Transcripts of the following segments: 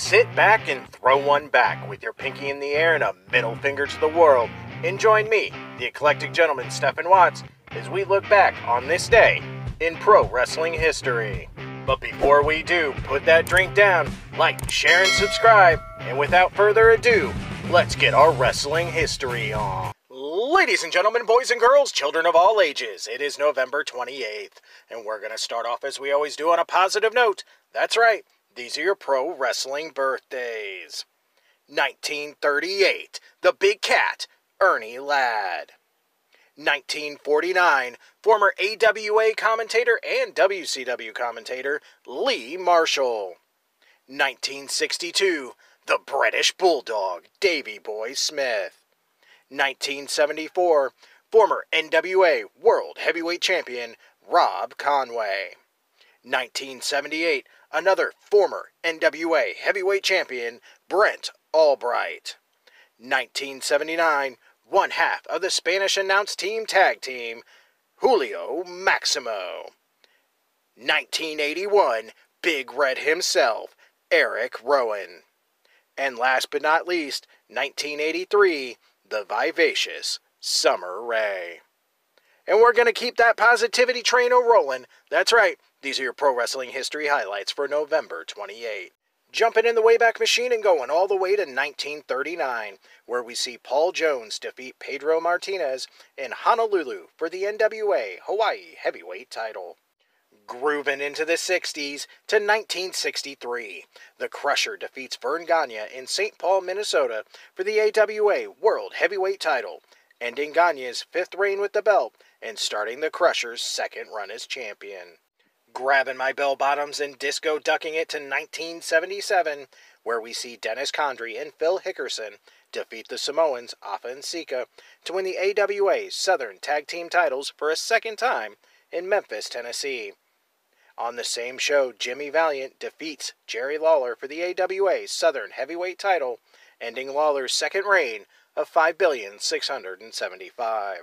Sit back and throw one back with your pinky in the air and a middle finger to the world. And join me, the eclectic gentleman Stephen Watts, as we look back on this day in pro wrestling history. But before we do, put that drink down, like, share, and subscribe. And without further ado, let's get our wrestling history on. Ladies and gentlemen, boys and girls, children of all ages, it is November 28th, and we're going to start off as we always do on a positive note. That's right, these are your pro wrestling birthdays. 1938, the big cat, Ernie Ladd. 1949, former AWA commentator and WCW commentator Lee Marshall. 1962, the British Bulldog, Davy Boy Smith. 1974, former NWA World Heavyweight Champion Rob Conway. 1978, another former NWA heavyweight champion, Brent Albright. 1979, one half of the Spanish announced team tag team, Julio Maximo. 1981, Big Red himself, Eric Rowan. And last but not least, 1983, the vivacious Summer Ray. And we're going to keep that positivity train a rolling. That's right. These are your pro wrestling history highlights for November 28. Jumping in the Wayback Machine and going all the way to 1939, where we see Paul Jones defeat Pedro Martinez in Honolulu for the NWA Hawaii Heavyweight title. Grooving into the 60s to 1963, The Crusher defeats Vern Gagne in St. Paul, Minnesota for the AWA World Heavyweight title, ending Gagne's fifth reign with the belt and starting The Crusher's second run as champion grabbing my bell bottoms and disco ducking it to 1977, where we see Dennis Condrey and Phil Hickerson defeat the Samoans, Afa and Sika, to win the AWA Southern Tag Team titles for a second time in Memphis, Tennessee. On the same show, Jimmy Valiant defeats Jerry Lawler for the AWA Southern Heavyweight title, ending Lawler's second reign of 5,675.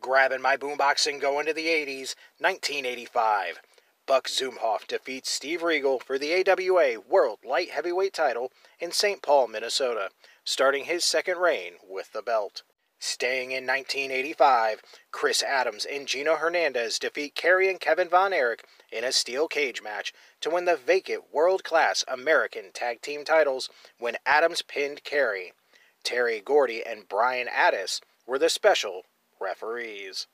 Grabbing my boombox and going to the 80s, 1985. Buck Zumhoff defeats Steve Regal for the AWA World Light Heavyweight title in St. Paul, Minnesota, starting his second reign with the belt. Staying in 1985, Chris Adams and Gino Hernandez defeat Kerry and Kevin Von Erich in a steel cage match to win the vacant world class American tag team titles when Adams pinned Kerry. Terry Gordy and Brian Addis were the special referees.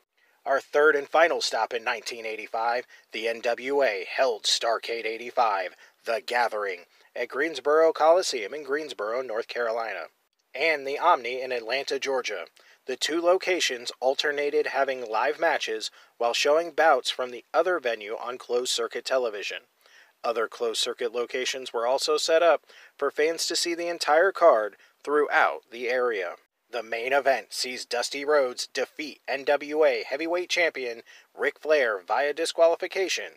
Our third and final stop in 1985, the NWA held Starcade 85, The Gathering, at Greensboro Coliseum in Greensboro, North Carolina, and the Omni in Atlanta, Georgia. The two locations alternated having live matches while showing bouts from the other venue on closed circuit television. Other closed circuit locations were also set up for fans to see the entire card throughout the area. The main event sees Dusty Rhodes defeat NWA heavyweight champion Ric Flair via disqualification.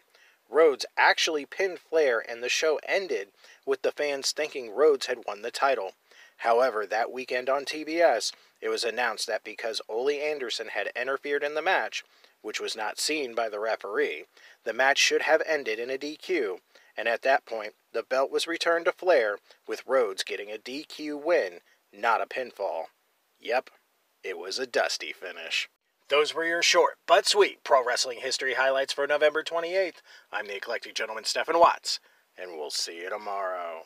Rhodes actually pinned Flair, and the show ended with the fans thinking Rhodes had won the title. However, that weekend on TBS, it was announced that because Ole Anderson had interfered in the match, which was not seen by the referee, the match should have ended in a DQ, and at that point, the belt was returned to Flair, with Rhodes getting a DQ win, not a pinfall. Yep, it was a dusty finish. Those were your short but sweet pro wrestling history highlights for November 28th. I'm the Eclectic Gentleman, Stephen Watts, and we'll see you tomorrow.